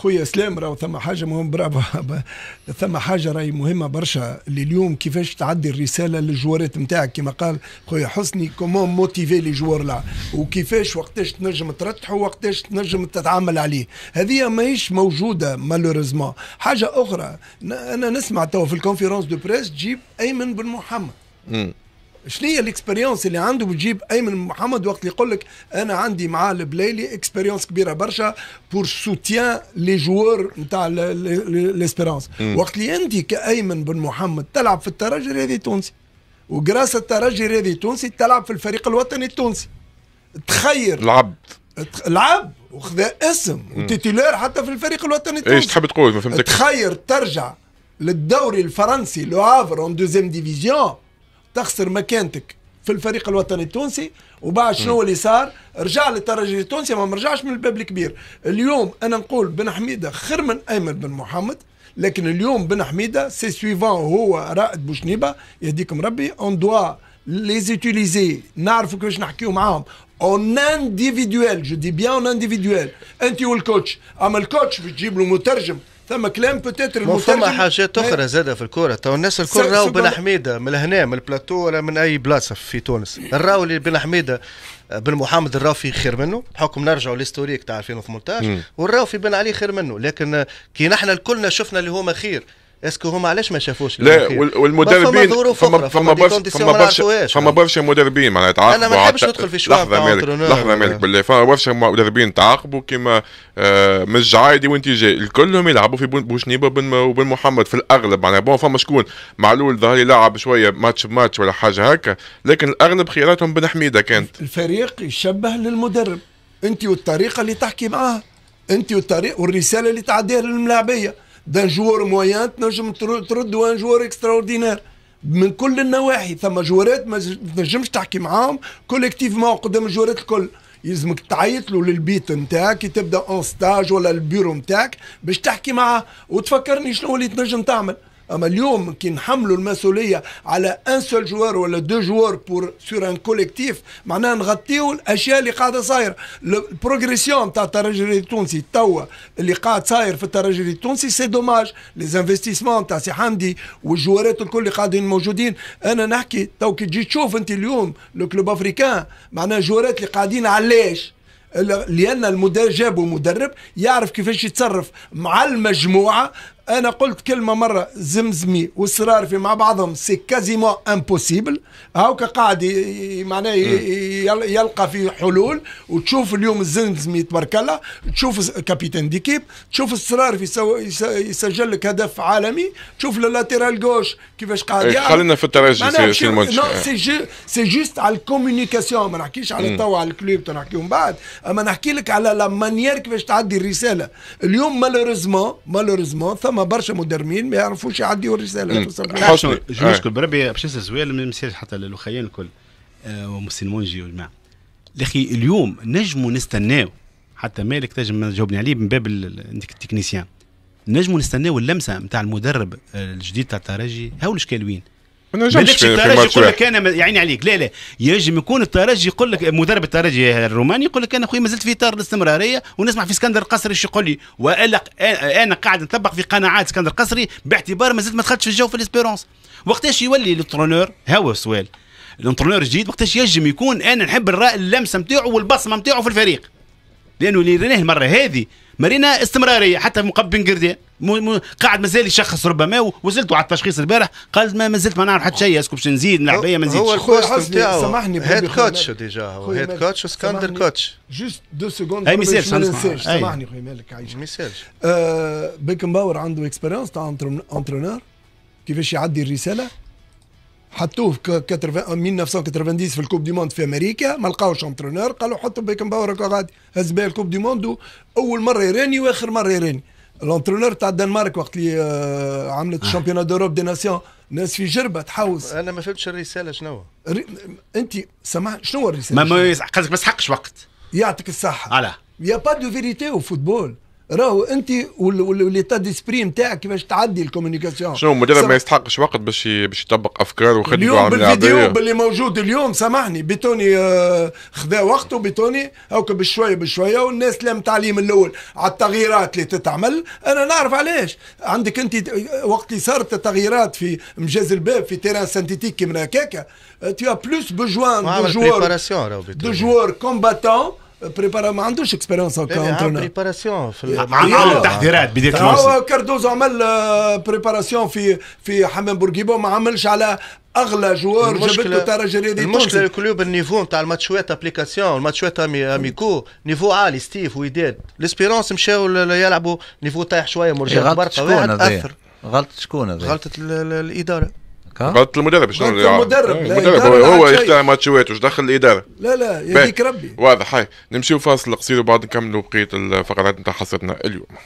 خويا سلام راهو ثم حاجه مهم برافو ثم حاجه راهي مهمه برشا اللي اليوم كيفاش تعدي الرساله للجوارات نتاعك كما قال خويا حسني كومون موتيفي لي جوار لا وكيفاش وقتاش تنجم ترتحه وقتاش تنجم تتعامل عليه هذه ماهيش موجوده مالوريزمون حاجه اخرى انا نسمع توا في الكونفيرونس دو بريس جيب ايمن بن محمد شنو هي الاكسبيريونس اللي عنده بتجيب ايمن محمد وقت اللي يقول لك انا عندي مع البلايلي اكسبيريونس كبيره برشا بور سوتيان لي جوار نتاع ليسبيرونس وقت اللي انت كايمن بن محمد تلعب في الترجي هذه تونسي وجراس الترجي الرياضي التونسي تلعب في الفريق الوطني التونسي تخير لعب لعب وخذا اسم وتيتيلور حتى في الفريق الوطني التونسي ايش تحب تقول ما فهمتك تخير ترجع للدوري الفرنسي لو هافر اون دوزيام ديفيزيون تخسر مكانتك في الفريق الوطني التونسي وبعد شنو اللي صار رجع للترجي التونسي ما رجعش من الباب الكبير اليوم انا نقول بن حميده خير من ايمن بن محمد لكن اليوم بن حميده سي سويفون هو رائد بوشنيبه يهديكم ربي اون دوا لي زوتيليزي نعرفوا كيفاش نحكيو معاهم اون انديفيدويل جو دي بيان اون انديفيدويل انت والكوتش اما الكوتش بتجيب تجيب له مترجم ثم كلام بوتيتر المترجم ثم حاجات اخرى زاد في الكوره تو الناس الكل راهو بن حميده من هنا من البلاتو ولا من اي بلاصه في تونس راهو اللي بن حميده بن محمد الرافي خير منه بحكم نرجعوا لستوريك تاع 2018 والرافي بن علي خير منه لكن كي نحن الكلنا شفنا اللي هما خير اسكو هما علاش ما شافوش لا والمدربين فما ظروف فما برشا فما برشا فما برشا مدربين معناها تعاقبوا انا ما نحبش ندخل في شوارع لحظه مالك لحظه مالك بالله فما برشا مدربين تعاقبوا كيما آه من الجعايدي وانت جاي الكلهم يلعبوا في بوشنيبه بن وبن محمد في الاغلب معناها بون فما شكون معلول ظهر يلعب شويه ماتش بماتش ولا حاجه هكا لكن الاغلب خياراتهم بن حميده كانت الفريق يشبه للمدرب انت والطريقه اللي تحكي معاه انت والطريقه والرساله اللي تعديها للملاعبيه دان جوار مويان تنجم ترد وان جوار اكستراوردينير من كل النواحي ثم جوارات ما تنجمش تحكي معاهم ما قدام الجوارات الكل يلزمك تعيط له للبيت نتاعك كي تبدا اون ستاج ولا البيرو نتاعك باش تحكي معاه وتفكرني شنو اللي تنجم تعمل اما اليوم كي نحملوا المسؤوليه على ان سول جوار ولا دو جوار بور سور ان كوليكتيف معناها نغطيو الاشياء اللي قاعده صايره البروغريسيون تاع الترجي التونسي توا اللي قاعد صاير في الترجي التونسي سي دوماج لي انفستيسمون تاع سي حمدي والجوارات الكل اللي قاعدين موجودين انا نحكي تو كي تجي تشوف انت اليوم لو كلوب افريكان معناها جوارات اللي قاعدين علاش لان المدرب جابوا مدرب يعرف كيفاش يتصرف مع المجموعه انا قلت كلمه مره زمزمي في مع بعضهم سي كازيمون امبوسيبل هاوكا قاعد معناه يلقى في حلول وتشوف اليوم الزمزمي تبارك الله تشوف كابيتان ديكيب تشوف السرارفي يسجل لك هدف عالمي تشوف اللاتيرال جوش كيفاش قاعد يعني خلينا في الترجي سي نو سي جو سي جوست على الكوميونيكاسيون ما نحكيش على توا على الكلوب تنحكيهم من بعد اما نحكي لك على لا مانيير كيفاش تعدي الرساله اليوم مالوريزمون مالوريزمون فما برشا مدرمين ما يعرفوش يعديوا الرساله حسني جوج آه. كل بربي باش سؤال ما نسيش حتى للخيان الكل آه، ومسلمون مونجي والجماعه اخي اليوم نجموا نستناو حتى مالك تنجم تجاوبني عليه من باب انك التكنيسيان نجموا نستناو اللمسه نتاع المدرب آه، الجديد تاع الترجي هاو الاشكال وين ما نجمش في, الترجي يقول لك انا عيني عليك لا لا يجم يكون الترجي يقول لك مدرب الترجي الروماني يقول لك انا خويا مازلت في اطار الاستمراريه ونسمع في اسكندر قصري ايش يقول لي والا انا قاعد نطبق في قناعات اسكندر قصري باعتبار مازلت ما دخلتش في الجو في الاسبيرونس وقتاش يولي الترونور هو سؤال الانترونور الجديد وقتاش يجم يكون انا نحب الراي اللمسه نتاعو والبصمه نتاعو في الفريق لانه اللي رناه المره هذه مرينا استمراريه حتى مقبل بن قردان قاعد مازال يشخص ربما وزلت على التشخيص البارح قال ما مازلت ما نعرف حتى شيء اسكو باش نزيد نلعبيه ما نزيدش هو الكوتش سامحني هيد كوتش ديجا هو هيد كوتش وسكاندر كوتش جوست دو سكوند اي ميسالش سامحني خويا مالك عايش آه، بيكن باور عنده اكسبيرونس تاع انترونور كيفاش يعدي الرساله حطوه في 1990 في الكوب دي موند في امريكا ما لقاوش انترونور قالوا حطوا بيكن غادي هز بيه الكوب دي موند اول مره يراني واخر مره يراني الانترونور تاع الدنمارك وقت اللي آه، عملت الشامبيونات دوروب دي ناسيون ناس في جربه تحوس انا ما فهمتش الرساله شنو ري... انت سمع شنو الرساله ما ما قصدك ما يسحقش وقت يعطيك الصحه علاه يا با دو فيريتي وفوتبول راهو انت وليتا ديسبري نتاعك كيفاش تعدي الكوميونيكاسيون شنو مدرب ما يستحقش وقت باش باش يطبق افكار وخدمه اليوم بالفيديو باللي موجود اليوم سامحني بيتوني آه، خذا وقته بيتوني هاك بشويه بشويه والناس لم تعليم الاول على التغييرات اللي تتعمل انا نعرف علاش عندك انت وقت اللي صارت التغييرات في مجاز الباب في تيران سانتيتيك كيما هكاك تي آه، بلوس plus besoin دو joueurs de joueurs بريبارا ما عندوش اكسبيرونس هكا بريباراسيون عمل تحضيرات بدايه الموسم هو كاردوز عمل بريباراسيون في في حمام بورقيبه ما عملش على اغلى جوار جابت له درجه المشكله الكلوب النيفو نتاع الماتشوات ابليكاسيون الماتشوات اميكو نيفو عالي ستيف وداد ليسبيرونس مشاو يلعبوا نيفو طايح شويه مرجع برشا واحد اثر غلطة شكون هذا؟ غلطة الإدارة قالت المدرب شنو غلطة المدرب المدرب إيه، هو, هو يختار ماتشوات واش دخل الاداره لا لا يهديك ربي واضح هاي نمشيو فاصل قصير وبعد نكملوا بقيه الفقرات نتاع حصتنا اليوم